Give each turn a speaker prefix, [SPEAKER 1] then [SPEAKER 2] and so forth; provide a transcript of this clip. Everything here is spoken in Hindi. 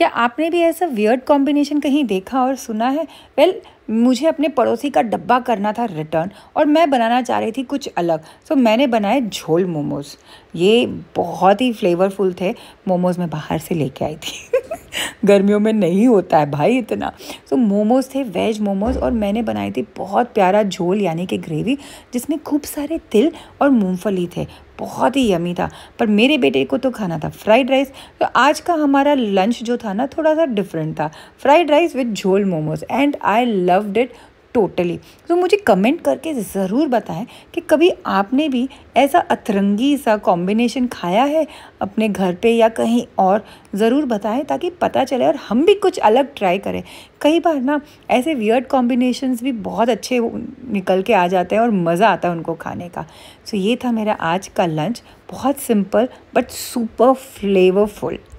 [SPEAKER 1] क्या आपने भी ऐसा वियर्ड कॉम्बिनेशन कहीं देखा और सुना है वेल well, मुझे अपने पड़ोसी का डब्बा करना था रिटर्न और मैं बनाना चाह रही थी कुछ अलग सो so, मैंने बनाए झोल मोमोज़ ये बहुत ही फ्लेवरफुल थे मोमोज़ मैं बाहर से लेके आई थी गर्मियों में नहीं होता है भाई इतना सो so, मोमोज़ थे वेज मोमोज़ और मैंने बनाई थी बहुत प्यारा झोल यानी कि ग्रेवी जिसमें खूब सारे तिल और मूंगफली थे बहुत ही यमी था पर मेरे बेटे को तो खाना था फ्राइड राइस तो आज का हमारा लंच जो था ना थोड़ा सा डिफरेंट था fried rice with jhol momos and I loved it totally तो मुझे कमेंट करके ज़रूर बताएं कि कभी आपने भी ऐसा अतरंगी सा कॉम्बिनेशन खाया है अपने घर पे या कहीं और ज़रूर बताएं ताकि पता चले और हम भी कुछ अलग ट्राई करें कई बार ना ऐसे वियर्ड कॉम्बिनेशंस भी बहुत अच्छे निकल के आ जाते हैं और मज़ा आता है उनको खाने का सो तो so ये था मेरा आज का लंच बहुत सिंपल बट सुपर फ्लेवरफुल